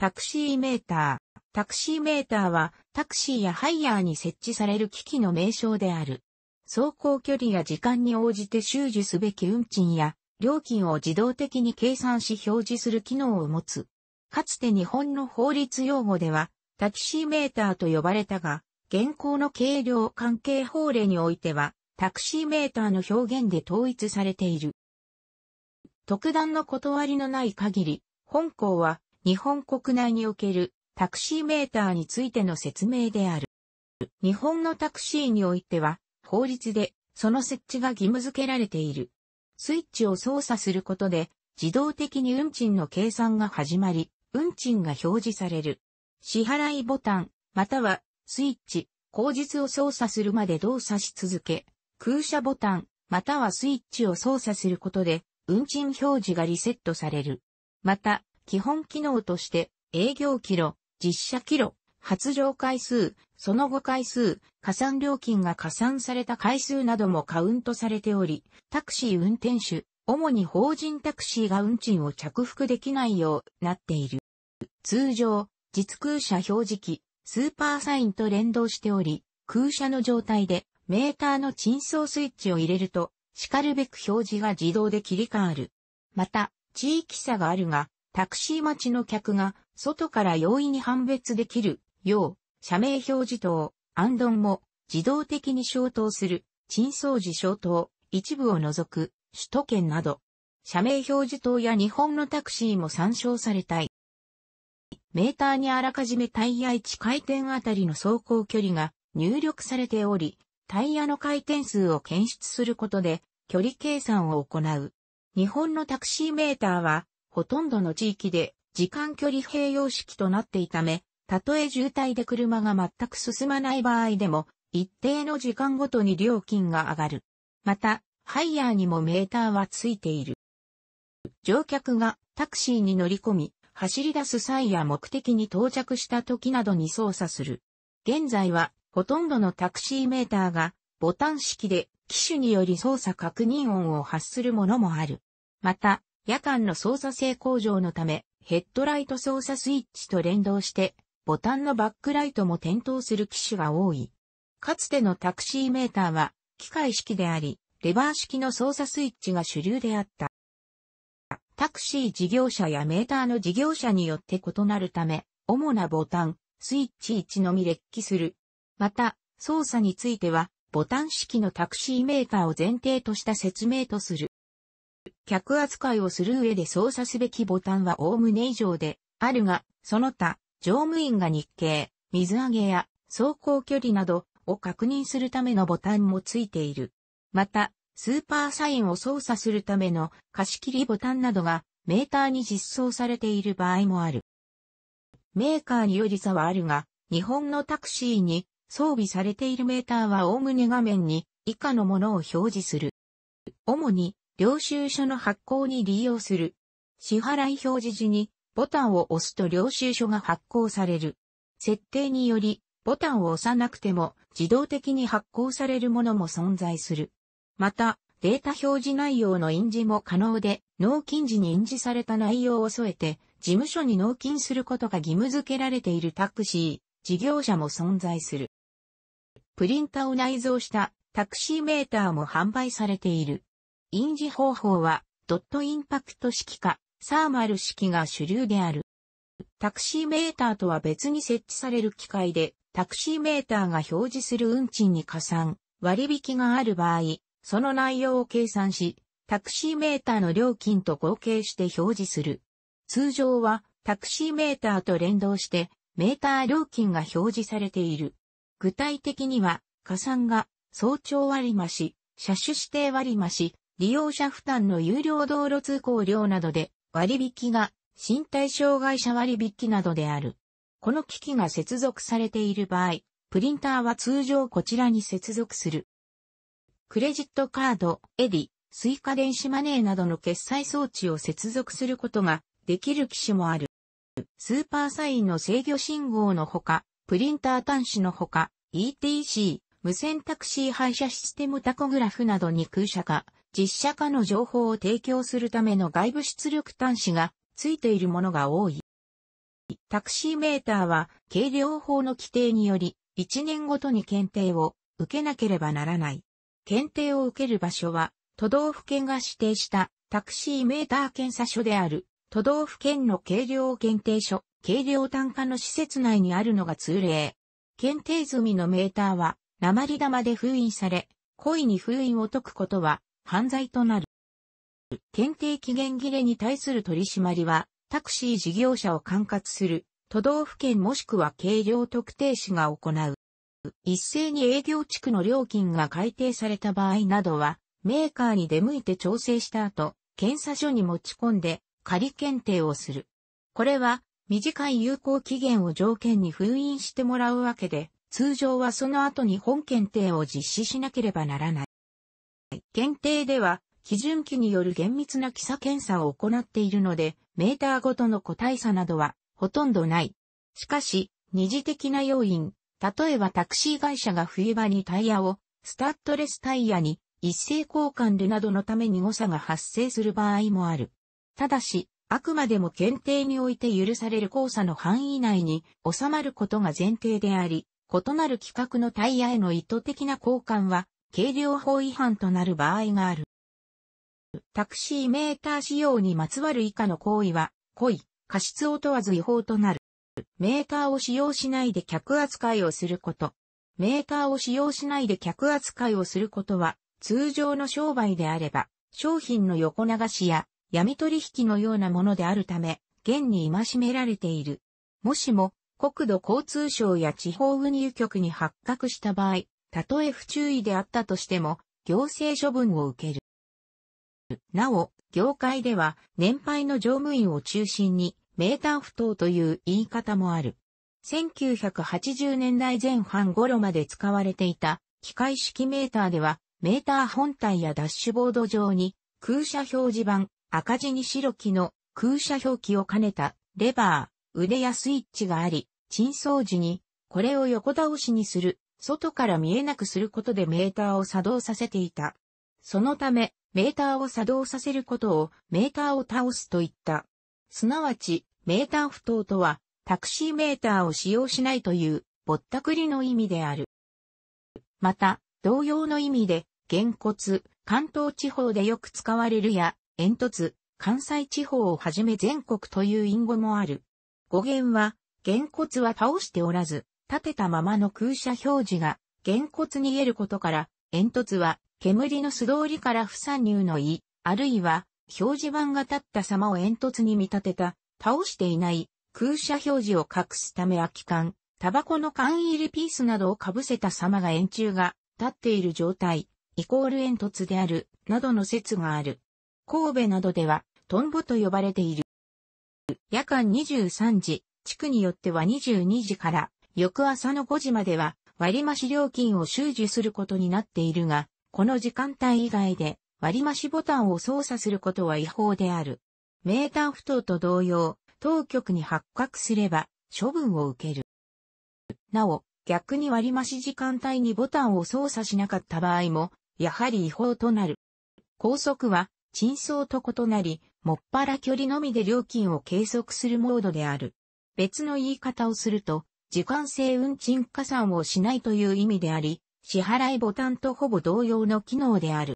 タクシーメーター。タクシーメーターはタクシーやハイヤーに設置される機器の名称である。走行距離や時間に応じて収受すべき運賃や料金を自動的に計算し表示する機能を持つ。かつて日本の法律用語ではタクシーメーターと呼ばれたが、現行の軽量関係法令においてはタクシーメーターの表現で統一されている。特段の断りのない限り、本校は日本国内におけるタクシーメーターについての説明である。日本のタクシーにおいては、法律でその設置が義務付けられている。スイッチを操作することで、自動的に運賃の計算が始まり、運賃が表示される。支払いボタン、またはスイッチ、口実を操作するまで動作し続け、空車ボタン、またはスイッチを操作することで、運賃表示がリセットされる。また、基本機能として、営業キロ、実車キロ、発情回数、その後回数、加算料金が加算された回数などもカウントされており、タクシー運転手、主に法人タクシーが運賃を着服できないようなっている。通常、実空車表示機、スーパーサインと連動しており、空車の状態でメーターの沈層スイッチを入れると、しかるべく表示が自動で切り替わる。また、地域差があるが、タクシー待ちの客が外から容易に判別できるよう、社名表示灯、アンドンも自動的に消灯する、沈掃時消灯、一部を除く、首都圏など、社名表示灯や日本のタクシーも参照されたい。メーターにあらかじめタイヤ1回転あたりの走行距離が入力されており、タイヤの回転数を検出することで距離計算を行う。日本のタクシーメーターはほとんどの地域で時間距離併用式となっていため、たとえ渋滞で車が全く進まない場合でも、一定の時間ごとに料金が上がる。また、ハイヤーにもメーターはついている。乗客がタクシーに乗り込み、走り出す際や目的に到着した時などに操作する。現在は、ほとんどのタクシーメーターが、ボタン式で、機種により操作確認音を発するものもある。また、夜間の操作性向上のため、ヘッドライト操作スイッチと連動して、ボタンのバックライトも点灯する機種が多い。かつてのタクシーメーターは、機械式であり、レバー式の操作スイッチが主流であった。タクシー事業者やメーターの事業者によって異なるため、主なボタン、スイッチ1のみ列記する。また、操作については、ボタン式のタクシーメーターを前提とした説明とする。客扱いをする上で操作すべきボタンはおおむね以上であるが、その他、乗務員が日経、水揚げや走行距離などを確認するためのボタンもついている。また、スーパーサインを操作するための貸し切りボタンなどがメーターに実装されている場合もある。メーカーにより差はあるが、日本のタクシーに装備されているメーターはおおむね画面に以下のものを表示する。主に領収書の発行に利用する。支払い表示時にボタンを押すと領収書が発行される。設定によりボタンを押さなくても自動的に発行されるものも存在する。また、データ表示内容の印字も可能で、納金時に印字された内容を添えて、事務所に納金することが義務付けられているタクシー、事業者も存在する。プリンタを内蔵したタクシーメーターも販売されている。印字方法は、ドットインパクト式か、サーマル式が主流である。タクシーメーターとは別に設置される機械で、タクシーメーターが表示する運賃に加算、割引がある場合、その内容を計算し、タクシーメーターの料金と合計して表示する。通常は、タクシーメーターと連動して、メーター料金が表示されている。具体的には、加算が、早朝割増、車種指定割増、利用者負担の有料道路通行料などで割引が身体障害者割引などである。この機器が接続されている場合、プリンターは通常こちらに接続する。クレジットカード、エディ、スイカ電子マネーなどの決済装置を接続することができる機種もある。スーパーサインの制御信号のほか、プリンター端子のほか、ETC、無線タクシー配車システムタコグラフなどに空車化、実写化の情報を提供するための外部出力端子がついているものが多い。タクシーメーターは軽量法の規定により1年ごとに検定を受けなければならない。検定を受ける場所は都道府県が指定したタクシーメーター検査所である都道府県の軽量検定所、軽量単価の施設内にあるのが通例。検定済みのメーターは鉛玉で封印され、故意に封印を解くことは犯罪となる。検定期限切れに対する取り締まりは、タクシー事業者を管轄する都道府県もしくは軽量特定士が行う。一斉に営業地区の料金が改定された場合などは、メーカーに出向いて調整した後、検査所に持ち込んで仮検定をする。これは、短い有効期限を条件に封印してもらうわけで、通常はその後に本検定を実施しなければならない。検定では、基準機による厳密な基差検査を行っているので、メーターごとの個体差などはほとんどない。しかし、二次的な要因、例えばタクシー会社が冬場にタイヤをスタッドレスタイヤに一斉交換でなどのために誤差が発生する場合もある。ただし、あくまでも検定において許される交差の範囲内に収まることが前提であり、異なる規格のタイヤへの意図的な交換は軽量法違反となる場合がある。タクシーメーター使用にまつわる以下の行為は、故意、過失を問わず違法となる。メーターを使用しないで客扱いをすること。メーターを使用しないで客扱いをすることは、通常の商売であれば、商品の横流しや闇取引のようなものであるため、現に戒められている。もしも、国土交通省や地方運輸局に発覚した場合、たとえ不注意であったとしても、行政処分を受ける。なお、業界では、年配の乗務員を中心に、メーター不当という言い方もある。1980年代前半頃まで使われていた、機械式メーターでは、メーター本体やダッシュボード上に、空車表示板、赤字に白木の空車表記を兼ねたレバー、腕やスイッチがあり、沈走時にこれを横倒しにする外から見えなくすることでメーターを作動させていた。そのため、メーターを作動させることをメーターを倒すと言った。すなわち、メーター不当とは、タクシーメーターを使用しないという、ぼったくりの意味である。また、同様の意味で、げんこつ、関東地方でよく使われるや、煙突、関西地方をはじめ全国という隠語もある。語源は、げんこつは倒しておらず、立てたままの空車表示が、原骨に得ることから、煙突は、煙の素通りから不参入の意、あるいは、表示板が立った様を煙突に見立てた、倒していない、空車表示を隠すため空き缶、タバコの缶入りピースなどを被せた様が円柱が立っている状態、イコール煙突である、などの説がある。神戸などでは、トンボと呼ばれている。夜間23時、地区によっては22時から翌朝の5時までは割増料金を収受することになっているが、この時間帯以外で割増ボタンを操作することは違法である。メーター不当と同様、当局に発覚すれば処分を受ける。なお、逆に割増時間帯にボタンを操作しなかった場合も、やはり違法となる。高速は、沈送と異なり、もっぱら距離のみで料金を計測するモードである。別の言い方をすると、時間制運賃加算をしないという意味であり、支払いボタンとほぼ同様の機能である。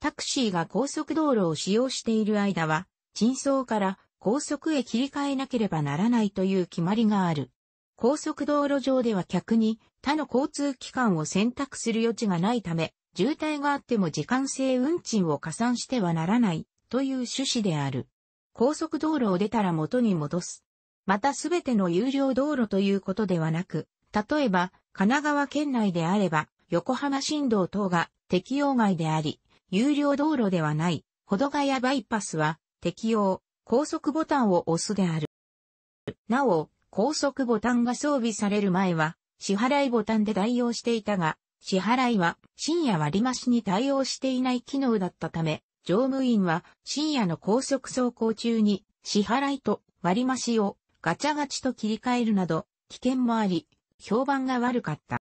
タクシーが高速道路を使用している間は、賃送から高速へ切り替えなければならないという決まりがある。高速道路上では客に他の交通機関を選択する余地がないため、渋滞があっても時間制運賃を加算してはならないという趣旨である。高速道路を出たら元に戻すまたすべての有料道路ということではなく、例えば、神奈川県内であれば、横浜新道等が適用外であり、有料道路ではない、保土ヶ谷バイパスは適用、高速ボタンを押すである。なお、高速ボタンが装備される前は、支払いボタンで代用していたが、支払いは深夜割増しに対応していない機能だったため、乗務員は深夜の高速走行中に支払いと割増をガチャガチと切り替えるなど、危険もあり、評判が悪かった。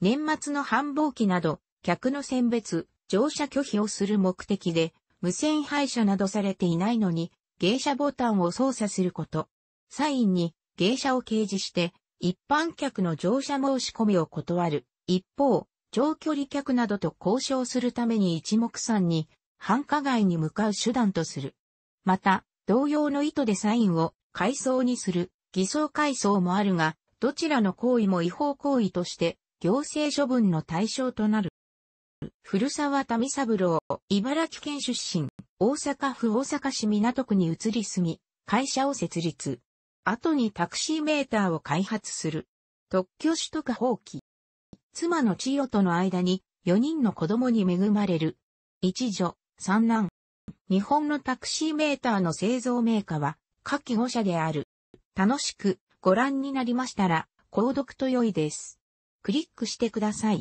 年末の繁忙期など、客の選別、乗車拒否をする目的で、無線配車などされていないのに、芸者ボタンを操作すること。サインに芸者を掲示して、一般客の乗車申し込みを断る。一方、長距離客などと交渉するために一目散に繁華街に向かう手段とする。また、同様の意図でサインを改装にする、偽装改装もあるが、どちらの行為も違法行為として、行政処分の対象となる。古沢民三郎、茨城県出身、大阪府大阪市港区に移り住み、会社を設立。後にタクシーメーターを開発する。特許取得放棄。妻の千代との間に4人の子供に恵まれる。一女、三男。日本のタクシーメーターの製造メーカーは下記5社である。楽しくご覧になりましたら、購読と良いです。クリックしてください。